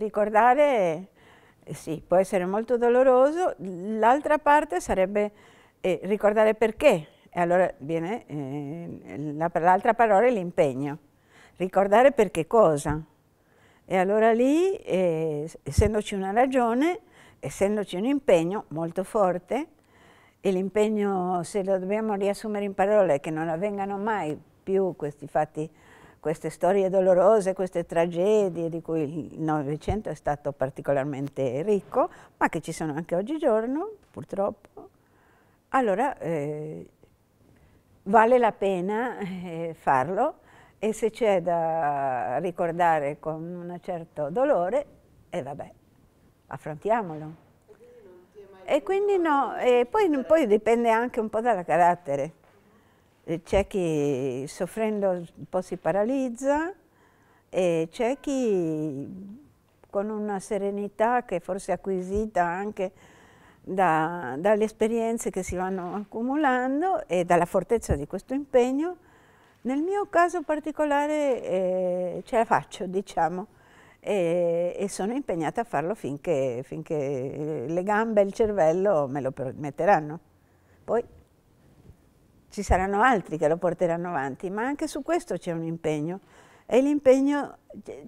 Ricordare, eh, sì, può essere molto doloroso, l'altra parte sarebbe eh, ricordare perché, e allora viene eh, l'altra parola è l'impegno, ricordare perché cosa. E allora lì, eh, essendoci una ragione, essendoci un impegno molto forte, e l'impegno, se lo dobbiamo riassumere in parole, che non avvengano mai più questi fatti queste storie dolorose, queste tragedie di cui il Novecento è stato particolarmente ricco, ma che ci sono anche oggigiorno, purtroppo, allora eh, vale la pena eh, farlo e se c'è da ricordare con un certo dolore, e eh, vabbè, affrontiamolo. E quindi no, e poi, poi dipende anche un po' dal carattere eh, c'è chi soffrendo un po' si paralizza e c'è chi con una serenità che forse è acquisita anche da, dalle esperienze che si vanno accumulando e dalla fortezza di questo impegno, nel mio caso particolare eh, ce la faccio, diciamo, e, e, sono impegnata a farlo finché, finché le gambe e il cervello me lo permetteranno. Poi ci saranno altri che lo porteranno avanti, ma anche su questo c'è un impegno. E l'impegno,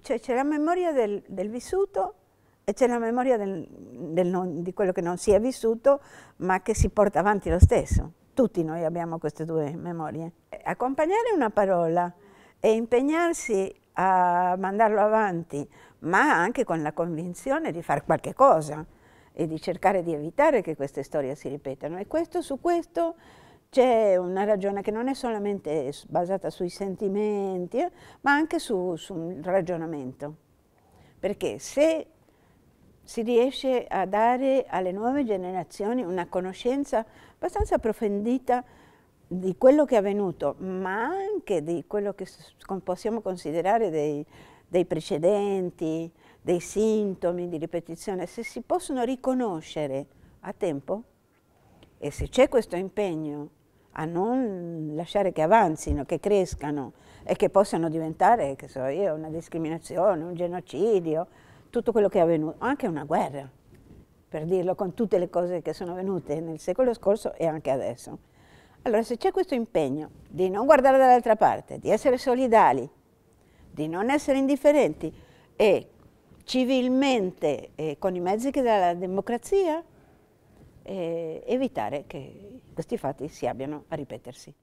cioè c'è la memoria del, del vissuto e c'è la memoria del, del non, di quello che non si è vissuto, ma che si porta avanti lo stesso. Tutti noi abbiamo queste due memorie. Accompagnare una parola e impegnarsi a mandarlo avanti, ma anche con la convinzione di fare qualche cosa e di cercare di evitare che queste storie si ripetano. E questo, su questo c'è una ragione che non è solamente basata sui sentimenti, eh, ma anche su, su un ragionamento. Perché se si riesce a dare alle nuove generazioni una conoscenza abbastanza approfondita di quello che è avvenuto, ma anche di quello che possiamo considerare dei, dei precedenti, dei sintomi di ripetizione, se si possono riconoscere a tempo e se c'è questo impegno a non lasciare che avanzino, che crescano e che possano diventare, che so io, una discriminazione, un genocidio, tutto quello che è avvenuto, anche una guerra, per dirlo con tutte le cose che sono venute nel secolo scorso e anche adesso. Allora se c'è questo impegno di non guardare dall'altra parte, di essere solidali, di non essere indifferenti e civilmente e con i mezzi che dà la democrazia, evitare che questi fatti si abbiano a ripetersi.